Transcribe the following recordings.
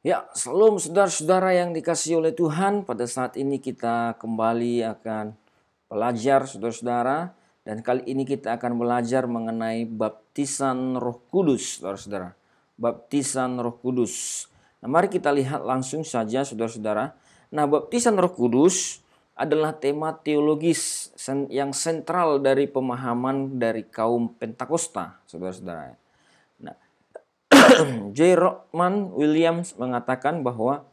Ya, salam saudara-saudara yang dikasih oleh Tuhan. Pada saat ini kita kembali akan belajar saudara-saudara. Dan kali ini kita akan belajar mengenai baptisan roh kudus saudara-saudara. Baptisan roh kudus. Nah, mari kita lihat langsung saja saudara-saudara. Nah, baptisan roh kudus adalah tema teologis yang sentral dari pemahaman dari kaum Pentakosta saudara-saudara. J. Rockman Williams mengatakan bahwa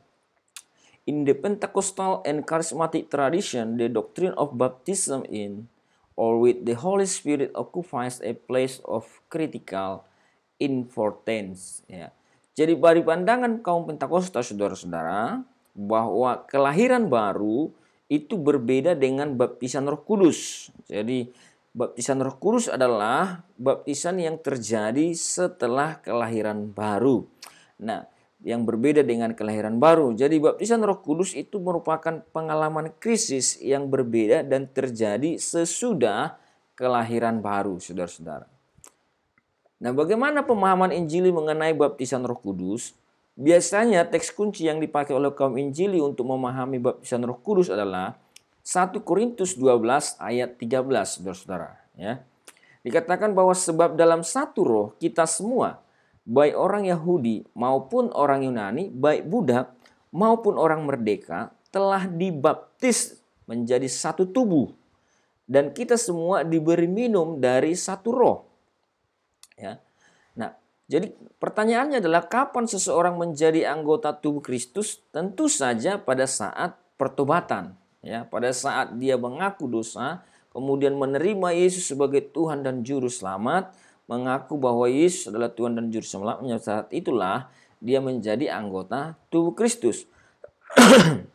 In the Pentecostal and Charismatic tradition, the doctrine of baptism in or with the Holy Spirit occupies a place of critical importance. Ya. Jadi dari pandangan kaum Pentakosta saudara-saudara bahwa kelahiran baru itu berbeda dengan baptisan Roh Kudus. Jadi Baptisan Roh Kudus adalah baptisan yang terjadi setelah kelahiran baru. Nah, yang berbeda dengan kelahiran baru. Jadi baptisan Roh Kudus itu merupakan pengalaman krisis yang berbeda dan terjadi sesudah kelahiran baru, Saudara-saudara. Nah, bagaimana pemahaman Injili mengenai baptisan Roh Kudus? Biasanya teks kunci yang dipakai oleh kaum Injili untuk memahami baptisan Roh Kudus adalah 1 Korintus 12 ayat 13, Saudara-saudara, ya. Dikatakan bahwa sebab dalam satu roh kita semua, baik orang Yahudi maupun orang Yunani, baik budak maupun orang merdeka, telah dibaptis menjadi satu tubuh dan kita semua diberi minum dari satu roh. Ya. Nah, jadi pertanyaannya adalah kapan seseorang menjadi anggota tubuh Kristus? Tentu saja pada saat pertobatan ya pada saat dia mengaku dosa kemudian menerima Yesus sebagai Tuhan dan juru selamat mengaku bahwa Yesus adalah Tuhan dan juru selamatnya saat itulah dia menjadi anggota tubuh Kristus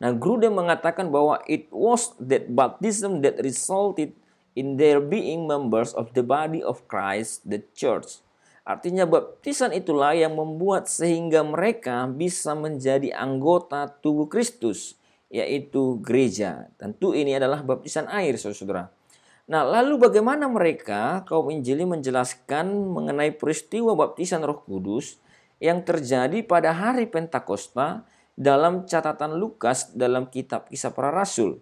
nah Grude mengatakan bahwa it was that baptism that resulted in their being members of the body of Christ the church Artinya baptisan itulah yang membuat sehingga mereka bisa menjadi anggota tubuh Kristus yaitu gereja. Tentu ini adalah baptisan air, saudara-saudara. Nah, lalu bagaimana mereka kaum Injili menjelaskan mengenai peristiwa baptisan Roh Kudus yang terjadi pada hari Pentakosta dalam catatan Lukas dalam kitab Kisah Para Rasul.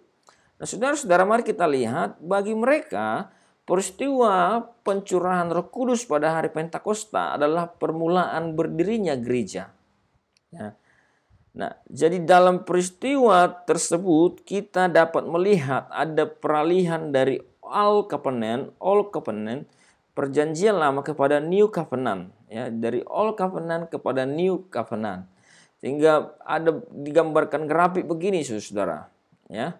Nah, saudara-saudara mari kita lihat bagi mereka peristiwa pencurahan Roh Kudus pada hari Pentakosta adalah permulaan berdirinya gereja. Ya. Nah, jadi dalam peristiwa tersebut kita dapat melihat ada peralihan dari all Covenant, all Covenant, perjanjian lama kepada New Covenant, ya, dari all Covenant kepada New Covenant. Sehingga ada digambarkan grafik begini Saudara, ya.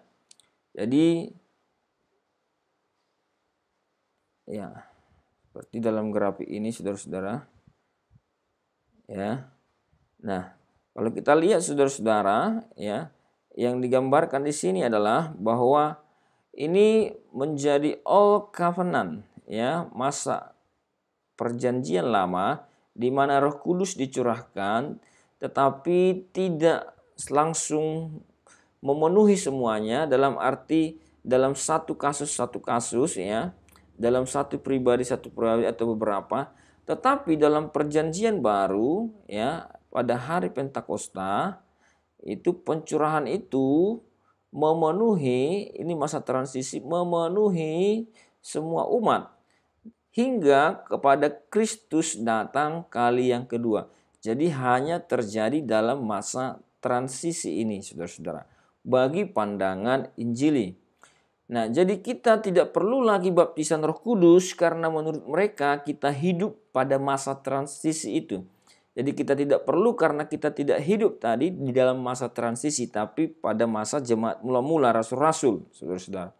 Jadi ya, seperti dalam grafik ini Saudara-saudara. Ya. Nah, kalau kita lihat saudara-saudara, ya, yang digambarkan di sini adalah bahwa ini menjadi all covenant, ya, masa perjanjian lama di mana Roh Kudus dicurahkan tetapi tidak langsung memenuhi semuanya dalam arti dalam satu kasus satu kasus ya, dalam satu pribadi satu pribadi atau beberapa, tetapi dalam perjanjian baru ya pada hari Pentakosta itu pencurahan itu memenuhi ini masa transisi memenuhi semua umat hingga kepada Kristus datang kali yang kedua. Jadi hanya terjadi dalam masa transisi ini saudara-saudara bagi pandangan Injili. Nah, jadi kita tidak perlu lagi baptisan Roh Kudus karena menurut mereka kita hidup pada masa transisi itu. Jadi kita tidak perlu karena kita tidak hidup tadi di dalam masa transisi tapi pada masa jemaat mula-mula rasul-rasul, saudara-saudara.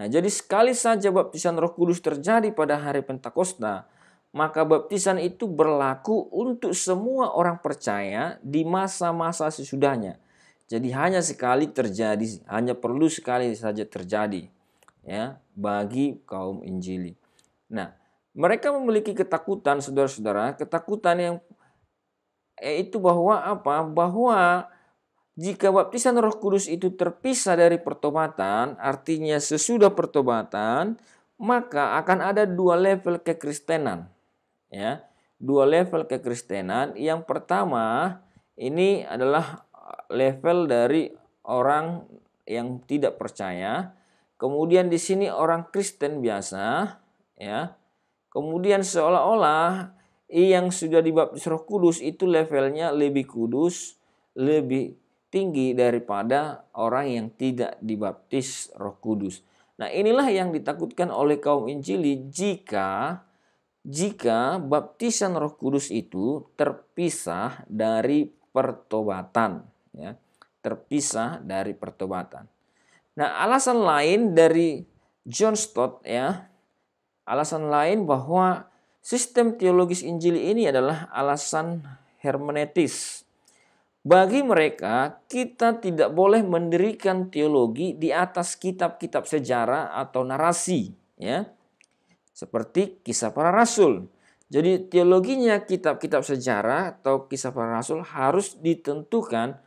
Nah, jadi sekali saja baptisan Roh Kudus terjadi pada hari Pentakosta, maka baptisan itu berlaku untuk semua orang percaya di masa-masa sesudahnya. Jadi hanya sekali terjadi, hanya perlu sekali saja terjadi ya bagi kaum Injili. Nah, mereka memiliki ketakutan saudara-saudara, ketakutan yang yaitu bahwa apa? Bahwa jika baptisan Roh Kudus itu terpisah dari pertobatan, artinya sesudah pertobatan, maka akan ada dua level kekristenan. Ya, dua level kekristenan. Yang pertama ini adalah level dari orang yang tidak percaya. Kemudian di sini orang Kristen biasa, ya. Kemudian seolah-olah Iya, yang sudah dibaptis Roh Kudus itu levelnya lebih kudus, lebih tinggi daripada orang yang tidak dibaptis Roh Kudus. Nah, inilah yang ditakutkan oleh kaum Injili jika jika baptisan Roh Kudus itu terpisah dari pertobatan, ya. Terpisah dari pertobatan. Nah, alasan lain dari John Stott ya, alasan lain bahwa Sistem teologis Injili ini adalah alasan hermeneutis. Bagi mereka, kita tidak boleh mendirikan teologi di atas kitab-kitab sejarah atau narasi, ya. Seperti kisah para rasul. Jadi teologinya kitab-kitab sejarah atau kisah para rasul harus ditentukan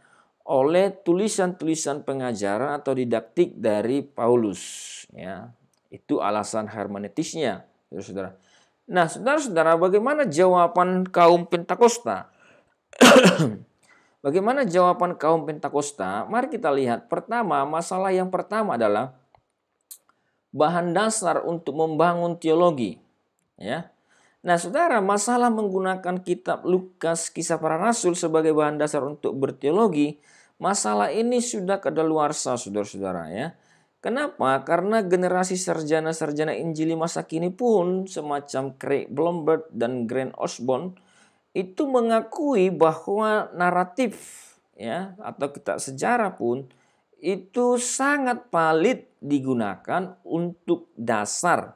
oleh tulisan-tulisan pengajaran atau didaktik dari Paulus. Ya, itu alasan hermeneutisnya, saudara-saudara. Nah, saudara-saudara, bagaimana jawaban kaum Pentakosta? bagaimana jawaban kaum Pentakosta? Mari kita lihat. Pertama, masalah yang pertama adalah bahan dasar untuk membangun teologi. Ya. Nah, saudara, masalah menggunakan kitab Lukas Kisah Para Rasul sebagai bahan dasar untuk berteologi, masalah ini sudah kedaluarsa, saudara-saudara ya. Kenapa? Karena generasi sarjana-sarjana Injili masa kini pun semacam Craig Blomberg dan Grant Osborne itu mengakui bahwa naratif ya atau kitab sejarah pun itu sangat valid digunakan untuk dasar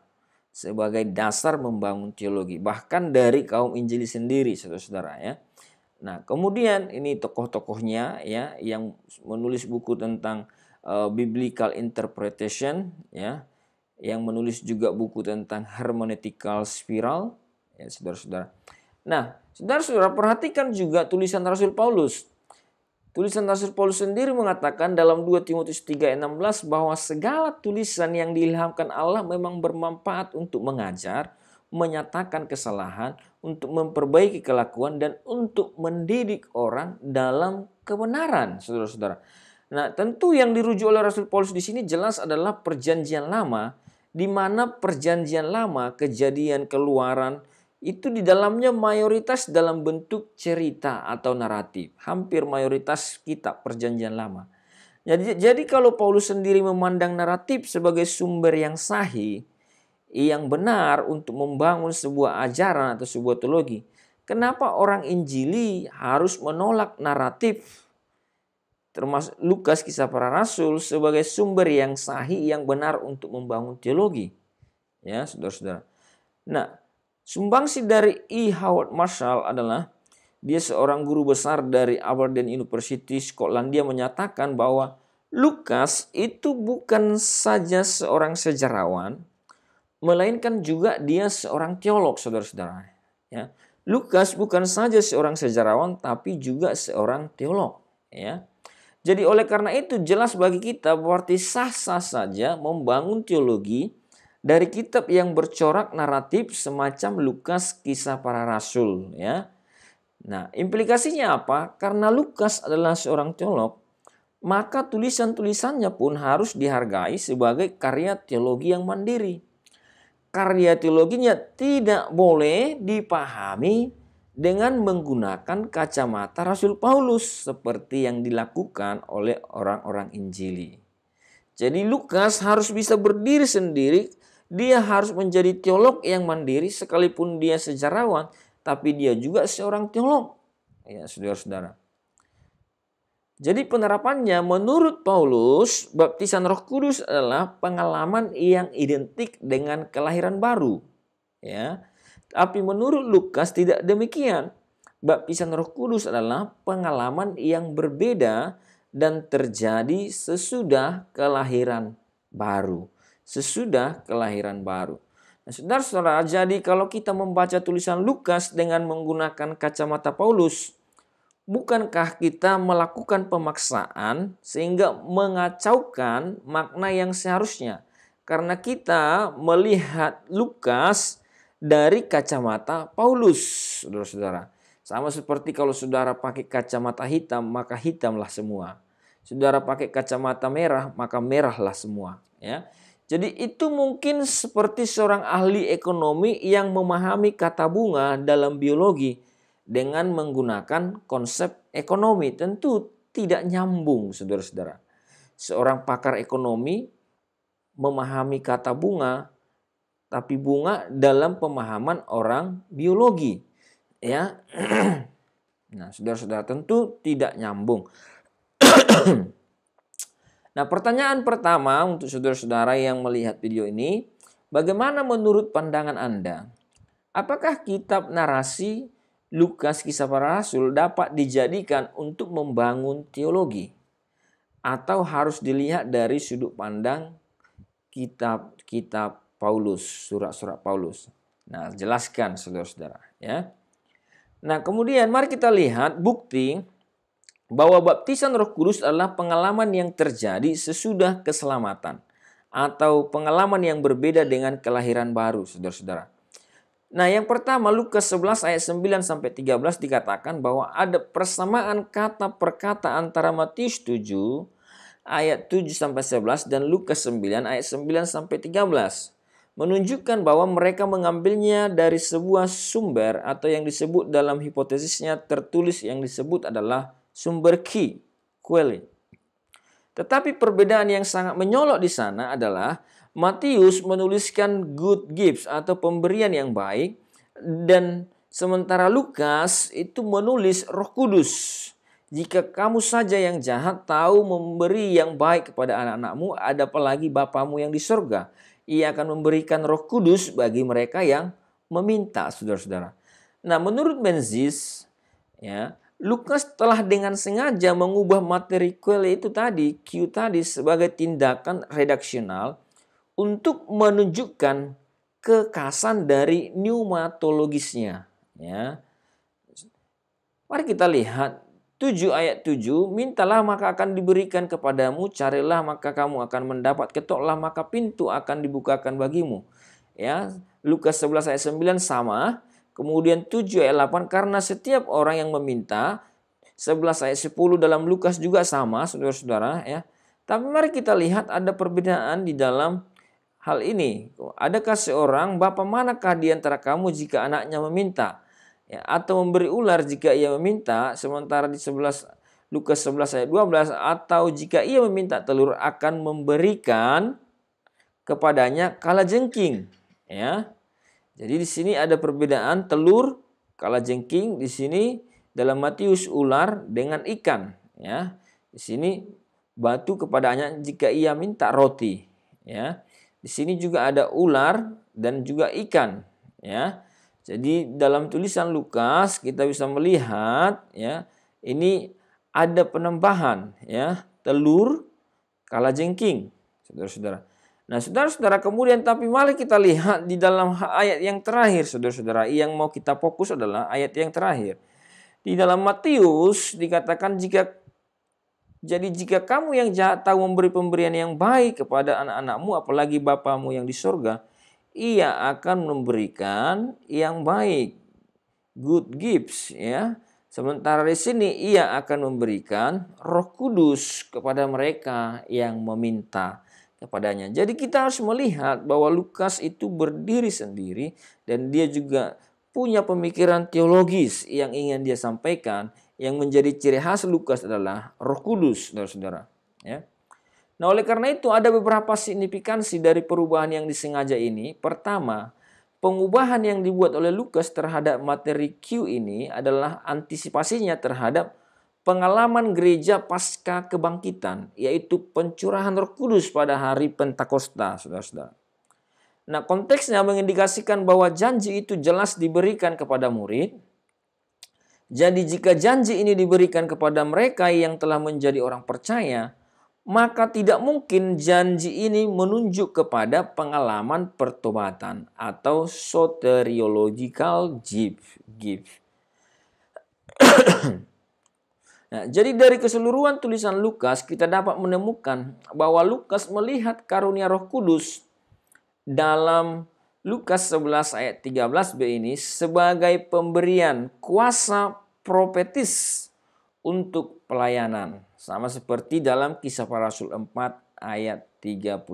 sebagai dasar membangun teologi bahkan dari kaum Injili sendiri saudara-saudara ya. Nah, kemudian ini tokoh-tokohnya ya yang menulis buku tentang uh, biblical interpretation ya yang menulis juga buku tentang hermeneutical spiral ya saudara-saudara. Nah, saudara-saudara perhatikan juga tulisan Rasul Paulus. Tulisan Rasul Paulus sendiri mengatakan dalam 2 Timotius 3:16 bahwa segala tulisan yang diilhamkan Allah memang bermanfaat untuk mengajar, menyatakan kesalahan, untuk memperbaiki kelakuan dan untuk mendidik orang dalam kebenaran, saudara-saudara. Nah, tentu yang dirujuk oleh Rasul Paulus di sini jelas adalah perjanjian lama, di mana perjanjian lama, kejadian keluaran, itu di dalamnya mayoritas dalam bentuk cerita atau naratif. Hampir mayoritas kitab perjanjian lama. Jadi, jadi kalau Paulus sendiri memandang naratif sebagai sumber yang sahih, yang benar untuk membangun sebuah ajaran atau sebuah teologi, kenapa orang Injili harus menolak naratif termasuk Lukas kisah para rasul sebagai sumber yang sahih yang benar untuk membangun teologi. Ya, Saudara-saudara. Nah, sumbangsi dari E. Howard Marshall adalah dia seorang guru besar dari Aberdeen University Skotlandia menyatakan bahwa Lukas itu bukan saja seorang sejarawan, melainkan juga dia seorang teolog, saudara-saudara. Ya. Lukas bukan saja seorang sejarawan, tapi juga seorang teolog. Ya. Jadi oleh karena itu jelas bagi kita berarti sah-sah saja membangun teologi dari kitab yang bercorak naratif semacam Lukas kisah para rasul ya. Nah, implikasinya apa? Karena Lukas adalah seorang teolog, maka tulisan-tulisannya pun harus dihargai sebagai karya teologi yang mandiri. Karya teologinya tidak boleh dipahami dengan menggunakan kacamata Rasul Paulus seperti yang dilakukan oleh orang-orang Injili. Jadi Lukas harus bisa berdiri sendiri, dia harus menjadi teolog yang mandiri sekalipun dia sejarawan, tapi dia juga seorang teolog. Ya, saudara-saudara. Jadi penerapannya menurut Paulus, baptisan Roh Kudus adalah pengalaman yang identik dengan kelahiran baru. Ya, tapi menurut Lukas tidak demikian. Baptisan Roh Kudus adalah pengalaman yang berbeda dan terjadi sesudah kelahiran baru. Sesudah kelahiran baru. Nah, saudara-saudara, jadi kalau kita membaca tulisan Lukas dengan menggunakan kacamata Paulus, bukankah kita melakukan pemaksaan sehingga mengacaukan makna yang seharusnya? Karena kita melihat Lukas dari kacamata Paulus, saudara-saudara. Sama seperti kalau saudara pakai kacamata hitam, maka hitamlah semua. Saudara pakai kacamata merah, maka merahlah semua. Ya. Jadi itu mungkin seperti seorang ahli ekonomi yang memahami kata bunga dalam biologi dengan menggunakan konsep ekonomi. Tentu tidak nyambung, saudara-saudara. Seorang pakar ekonomi memahami kata bunga tapi bunga dalam pemahaman orang biologi. Ya. nah, Saudara-saudara tentu tidak nyambung. nah, pertanyaan pertama untuk saudara-saudara yang melihat video ini, bagaimana menurut pandangan Anda? Apakah kitab narasi Lukas Kisah Para Rasul dapat dijadikan untuk membangun teologi atau harus dilihat dari sudut pandang kitab-kitab Paulus, surat-surat Paulus. Nah, jelaskan saudara-saudara ya. Nah, kemudian mari kita lihat bukti bahwa baptisan Roh Kudus adalah pengalaman yang terjadi sesudah keselamatan atau pengalaman yang berbeda dengan kelahiran baru, saudara-saudara. Nah, yang pertama Lukas 11 ayat 9 sampai 13 dikatakan bahwa ada persamaan kata per kata antara Matius 7 ayat 7 sampai 11 dan Lukas 9 ayat 9 sampai 13 menunjukkan bahwa mereka mengambilnya dari sebuah sumber atau yang disebut dalam hipotesisnya tertulis yang disebut adalah sumber key Quelle. Tetapi perbedaan yang sangat menyolok di sana adalah Matius menuliskan good gifts atau pemberian yang baik dan sementara Lukas itu menulis Roh Kudus. Jika kamu saja yang jahat tahu memberi yang baik kepada anak-anakmu, ada apalagi bapamu yang di surga. Ia akan memberikan roh kudus bagi mereka yang meminta, saudara-saudara. Nah, menurut Benzis, ya, Lukas telah dengan sengaja mengubah materi kuel itu tadi, Q tadi sebagai tindakan redaksional untuk menunjukkan kekasan dari pneumatologisnya. Ya. Mari kita lihat 7 ayat 7, mintalah maka akan diberikan kepadamu, carilah maka kamu akan mendapat, ketoklah maka pintu akan dibukakan bagimu. Ya, Lukas 11 ayat 9 sama. Kemudian 7 ayat 8 karena setiap orang yang meminta 11 ayat 10 dalam Lukas juga sama Saudara-saudara ya. Tapi mari kita lihat ada perbedaan di dalam hal ini. Adakah seorang bapak manakah di antara kamu jika anaknya meminta? ya, atau memberi ular jika ia meminta sementara di 11 Lukas 11 ayat 12 atau jika ia meminta telur akan memberikan kepadanya kala jengking ya jadi di sini ada perbedaan telur kala jengking di sini dalam Matius ular dengan ikan ya di sini batu kepadanya jika ia minta roti ya di sini juga ada ular dan juga ikan ya jadi dalam tulisan Lukas kita bisa melihat ya ini ada penambahan ya telur kalajengking saudara-saudara. Nah saudara-saudara kemudian tapi mari kita lihat di dalam ayat yang terakhir saudara-saudara yang mau kita fokus adalah ayat yang terakhir. Di dalam Matius dikatakan jika jadi jika kamu yang jahat tahu memberi pemberian yang baik kepada anak-anakmu apalagi bapamu yang di sorga ia akan memberikan yang baik, good gifts ya. Sementara di sini ia akan memberikan Roh Kudus kepada mereka yang meminta kepadanya. Jadi kita harus melihat bahwa Lukas itu berdiri sendiri dan dia juga punya pemikiran teologis yang ingin dia sampaikan yang menjadi ciri khas Lukas adalah Roh Kudus, Saudara-saudara, ya. Nah, oleh karena itu ada beberapa signifikansi dari perubahan yang disengaja ini. Pertama, pengubahan yang dibuat oleh Lukas terhadap materi Q ini adalah antisipasinya terhadap pengalaman gereja pasca kebangkitan, yaitu pencurahan Roh Kudus pada hari Pentakosta, Saudara-saudara. Nah, konteksnya mengindikasikan bahwa janji itu jelas diberikan kepada murid, jadi jika janji ini diberikan kepada mereka yang telah menjadi orang percaya, maka tidak mungkin janji ini menunjuk kepada pengalaman pertobatan atau soteriological gift. nah, jadi dari keseluruhan tulisan Lukas kita dapat menemukan bahwa Lukas melihat karunia Roh Kudus dalam Lukas 11 ayat 13b ini sebagai pemberian kuasa profetis untuk pelayanan. Sama seperti dalam kisah para rasul 4 ayat 31.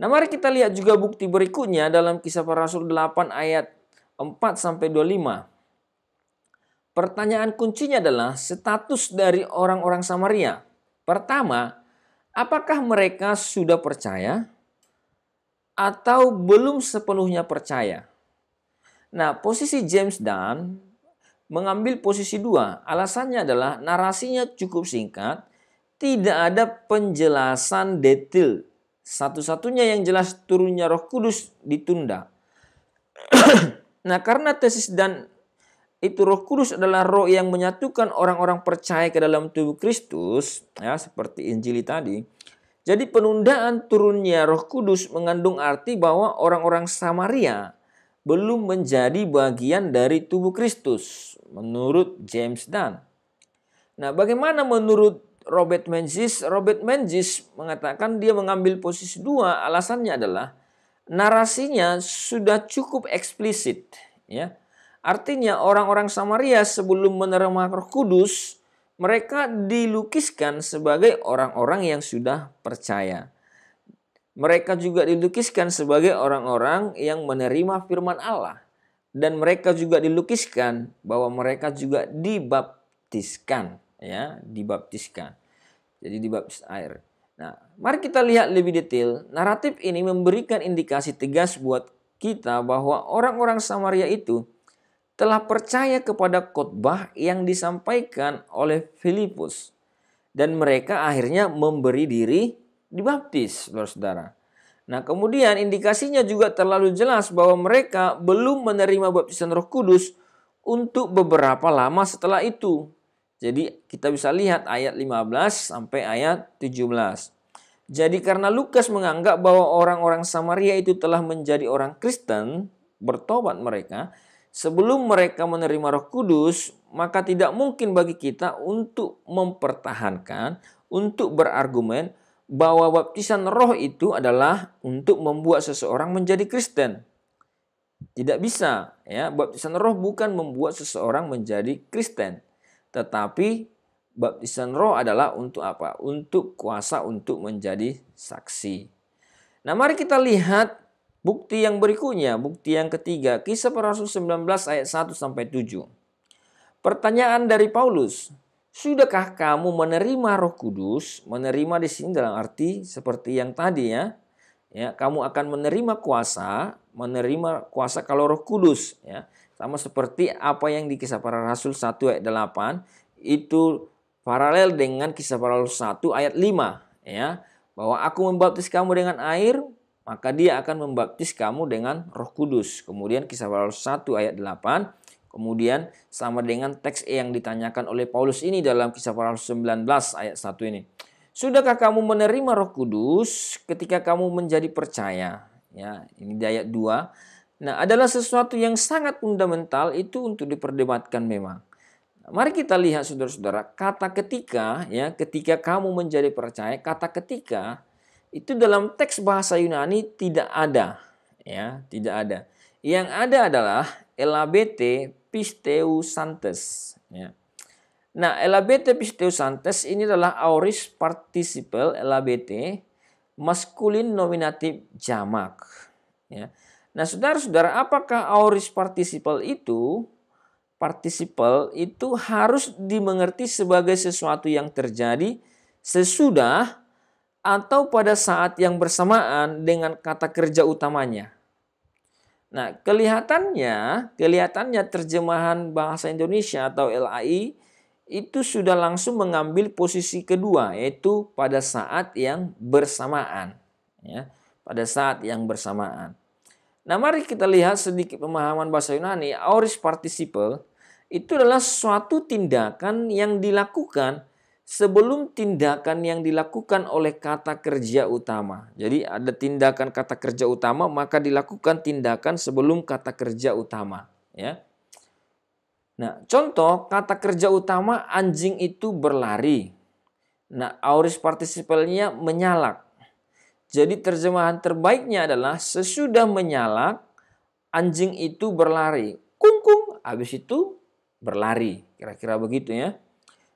Nah mari kita lihat juga bukti berikutnya dalam kisah para rasul 8 ayat 4 sampai 25. Pertanyaan kuncinya adalah status dari orang-orang Samaria. Pertama, apakah mereka sudah percaya atau belum sepenuhnya percaya? Nah, posisi James Dunn mengambil posisi dua. Alasannya adalah narasinya cukup singkat, tidak ada penjelasan detail. Satu-satunya yang jelas turunnya Roh Kudus ditunda. nah, karena tesis dan itu Roh Kudus adalah roh yang menyatukan orang-orang percaya ke dalam tubuh Kristus, ya seperti Injili tadi. Jadi penundaan turunnya Roh Kudus mengandung arti bahwa orang-orang Samaria belum menjadi bagian dari tubuh Kristus menurut James Dunn. Nah, bagaimana menurut Robert Menzies? Robert Menzies mengatakan dia mengambil posisi dua. Alasannya adalah narasinya sudah cukup eksplisit, ya. Artinya orang-orang Samaria sebelum menerima Roh Kudus, mereka dilukiskan sebagai orang-orang yang sudah percaya. Mereka juga dilukiskan sebagai orang-orang yang menerima firman Allah. Dan mereka juga dilukiskan bahwa mereka juga dibaptiskan. ya Dibaptiskan. Jadi dibaptis air. Nah, mari kita lihat lebih detail. Naratif ini memberikan indikasi tegas buat kita bahwa orang-orang Samaria itu telah percaya kepada khotbah yang disampaikan oleh Filipus dan mereka akhirnya memberi diri dibaptis, saudara-saudara. Nah, kemudian indikasinya juga terlalu jelas bahwa mereka belum menerima baptisan Roh Kudus untuk beberapa lama setelah itu. Jadi, kita bisa lihat ayat 15 sampai ayat 17. Jadi karena Lukas menganggap bahwa orang-orang Samaria itu telah menjadi orang Kristen, bertobat mereka, sebelum mereka menerima roh kudus, maka tidak mungkin bagi kita untuk mempertahankan, untuk berargumen, bahwa baptisan roh itu adalah untuk membuat seseorang menjadi Kristen. Tidak bisa, ya. Baptisan roh bukan membuat seseorang menjadi Kristen, tetapi baptisan roh adalah untuk apa? Untuk kuasa untuk menjadi saksi. Nah, mari kita lihat bukti yang berikutnya, bukti yang ketiga, Kisah Para Rasul 19 ayat 1 sampai 7. Pertanyaan dari Paulus, Sudahkah kamu menerima Roh Kudus? Menerima di sini dalam arti seperti yang tadi ya. Ya, kamu akan menerima kuasa, menerima kuasa kalau Roh Kudus ya. Sama seperti apa yang di Kisah Para Rasul 1 ayat 8 itu paralel dengan Kisah Para Rasul 1 ayat 5 ya, bahwa aku membaptis kamu dengan air, maka dia akan membaptis kamu dengan Roh Kudus. Kemudian Kisah Para Rasul 1 ayat 8 Kemudian sama dengan teks e yang ditanyakan oleh Paulus ini dalam kisah para 19 ayat 1 ini. Sudahkah kamu menerima Roh Kudus ketika kamu menjadi percaya? Ya, ini di ayat 2. Nah, adalah sesuatu yang sangat fundamental itu untuk diperdebatkan memang. mari kita lihat saudara-saudara, kata ketika ya, ketika kamu menjadi percaya, kata ketika itu dalam teks bahasa Yunani tidak ada, ya, tidak ada. Yang ada adalah elabete pisteusantes. Ya. Nah, pisteu Santes ini adalah auris participle LABT maskulin nominatif jamak. Ya. Nah, saudara-saudara, apakah auris participle itu? Participle itu harus dimengerti sebagai sesuatu yang terjadi sesudah atau pada saat yang bersamaan dengan kata kerja utamanya. Nah, kelihatannya, kelihatannya terjemahan bahasa Indonesia atau LAI itu sudah langsung mengambil posisi kedua yaitu pada saat yang bersamaan ya, pada saat yang bersamaan. Nah, mari kita lihat sedikit pemahaman bahasa Yunani auris participle itu adalah suatu tindakan yang dilakukan sebelum tindakan yang dilakukan oleh kata kerja utama. Jadi ada tindakan kata kerja utama maka dilakukan tindakan sebelum kata kerja utama, ya. Nah, contoh kata kerja utama anjing itu berlari. Nah, auris partisipalnya menyalak. Jadi terjemahan terbaiknya adalah sesudah menyalak anjing itu berlari. Kungkung habis itu berlari. Kira-kira begitu ya.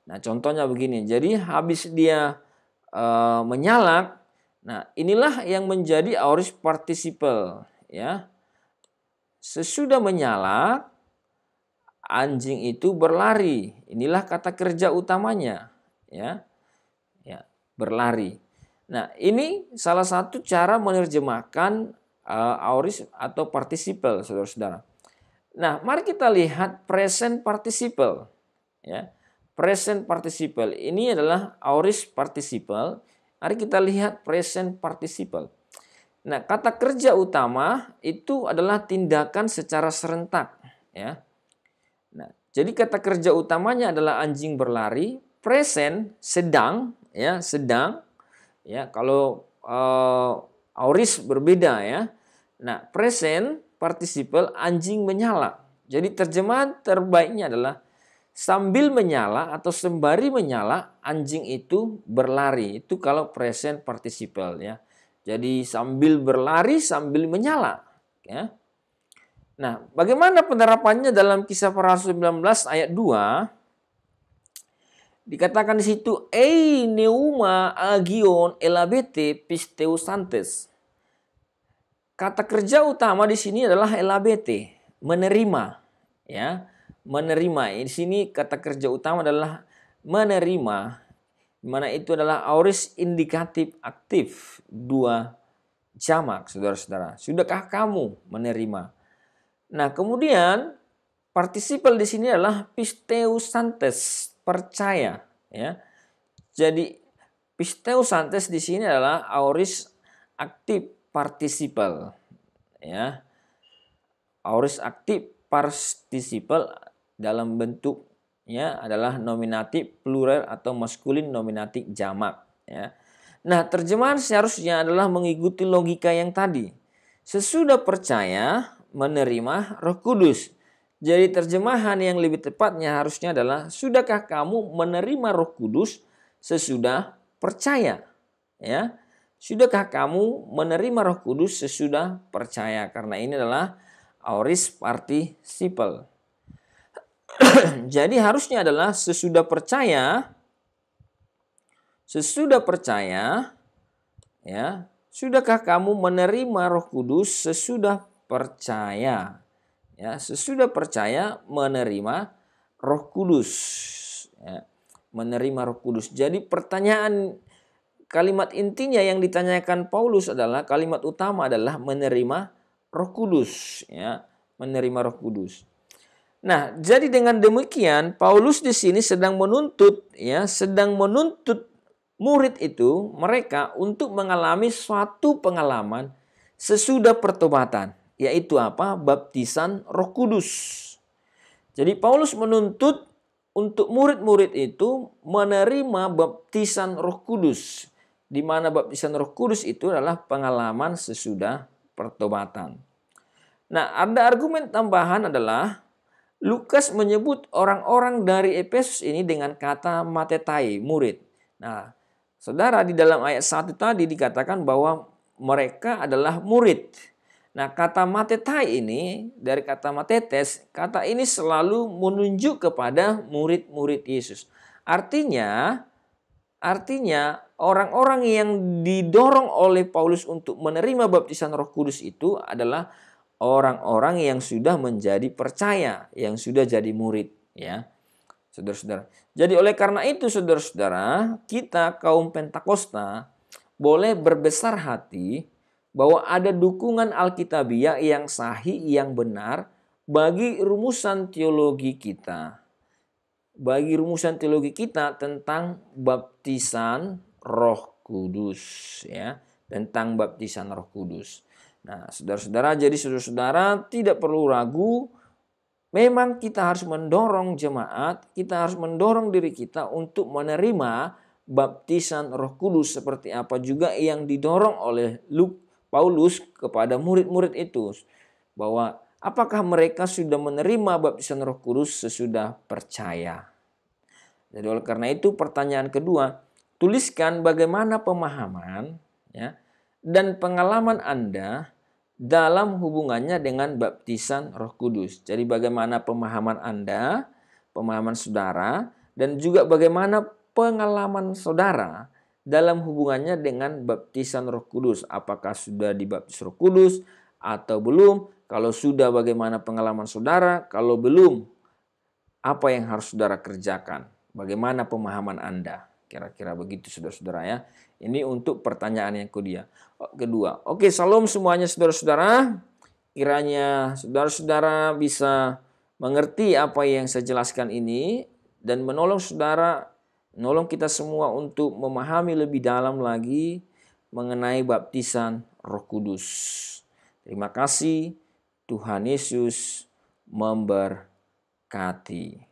Nah, contohnya begini. Jadi habis dia e, menyalak, nah inilah yang menjadi aorist participle, ya. Sesudah menyalak, anjing itu berlari. Inilah kata kerja utamanya, ya. Ya, berlari. Nah, ini salah satu cara menerjemahkan e, auris atau participle, Saudara-saudara. Nah, mari kita lihat present participle, ya present participle. Ini adalah Aorist participle. Mari kita lihat present participle. Nah, kata kerja utama itu adalah tindakan secara serentak, ya. Nah, jadi kata kerja utamanya adalah anjing berlari, present sedang, ya, sedang. Ya, kalau uh, auris berbeda ya. Nah, present participle anjing menyala. Jadi terjemahan terbaiknya adalah Sambil menyala atau sembari menyala, anjing itu berlari. Itu kalau present participle ya. Jadi sambil berlari sambil menyala. Ya. Nah, bagaimana penerapannya dalam kisah para rasul 19 ayat 2? Dikatakan di situ ei neuma agion elabete pisteusantes. Kata kerja utama di sini adalah elabete, menerima, ya menerima. Di sini kata kerja utama adalah menerima, mana itu adalah auris indikatif aktif dua jamak, saudara-saudara. Sudahkah kamu menerima? Nah, kemudian partisipal di sini adalah pisteusantes, percaya, ya. Jadi pisteusantes di sini adalah auris aktif partisipal, ya. Auris aktif partisipal dalam bentuknya adalah nominatif plural atau maskulin nominatif jamak ya. Nah, terjemahan seharusnya adalah mengikuti logika yang tadi. Sesudah percaya, menerima Roh Kudus. Jadi terjemahan yang lebih tepatnya harusnya adalah sudahkah kamu menerima Roh Kudus sesudah percaya? Ya. Sudahkah kamu menerima Roh Kudus sesudah percaya? Karena ini adalah auris participle. Jadi harusnya adalah sesudah percaya sesudah percaya ya, sudahkah kamu menerima Roh Kudus sesudah percaya? Ya, sesudah percaya menerima Roh Kudus. Ya, menerima Roh Kudus. Jadi pertanyaan kalimat intinya yang ditanyakan Paulus adalah kalimat utama adalah menerima Roh Kudus, ya, menerima Roh Kudus. Nah, jadi dengan demikian Paulus di sini sedang menuntut ya, sedang menuntut murid itu mereka untuk mengalami suatu pengalaman sesudah pertobatan, yaitu apa? baptisan Roh Kudus. Jadi Paulus menuntut untuk murid-murid itu menerima baptisan Roh Kudus, di mana baptisan Roh Kudus itu adalah pengalaman sesudah pertobatan. Nah, ada argumen tambahan adalah Lukas menyebut orang-orang dari Efesus ini dengan kata matetai, murid. Nah, saudara di dalam ayat 1 tadi dikatakan bahwa mereka adalah murid. Nah, kata matetai ini dari kata matetes, kata ini selalu menunjuk kepada murid-murid Yesus. Artinya, artinya orang-orang yang didorong oleh Paulus untuk menerima baptisan Roh Kudus itu adalah orang-orang yang sudah menjadi percaya, yang sudah jadi murid, ya. Saudara-saudara. Jadi oleh karena itu saudara-saudara, kita kaum Pentakosta boleh berbesar hati bahwa ada dukungan Alkitabiah yang sahih, yang benar bagi rumusan teologi kita. Bagi rumusan teologi kita tentang baptisan Roh Kudus ya, tentang baptisan Roh Kudus. Nah, saudara-saudara, jadi saudara-saudara tidak perlu ragu. Memang kita harus mendorong jemaat, kita harus mendorong diri kita untuk menerima baptisan Roh Kudus seperti apa juga yang didorong oleh Luke Paulus kepada murid-murid itu bahwa apakah mereka sudah menerima baptisan Roh Kudus sesudah percaya. Jadi oleh karena itu pertanyaan kedua, tuliskan bagaimana pemahaman ya dan pengalaman Anda dalam hubungannya dengan baptisan Roh Kudus. Jadi bagaimana pemahaman Anda, pemahaman saudara dan juga bagaimana pengalaman saudara dalam hubungannya dengan baptisan Roh Kudus. Apakah sudah dibaptis Roh Kudus atau belum? Kalau sudah bagaimana pengalaman saudara? Kalau belum apa yang harus saudara kerjakan? Bagaimana pemahaman Anda? Kira-kira begitu saudara-saudara ya. Ini untuk pertanyaan yang kedua. Kedua. Oke, salam semuanya saudara-saudara. Kiranya saudara-saudara bisa mengerti apa yang saya jelaskan ini dan menolong saudara, menolong kita semua untuk memahami lebih dalam lagi mengenai baptisan Roh Kudus. Terima kasih. Tuhan Yesus memberkati.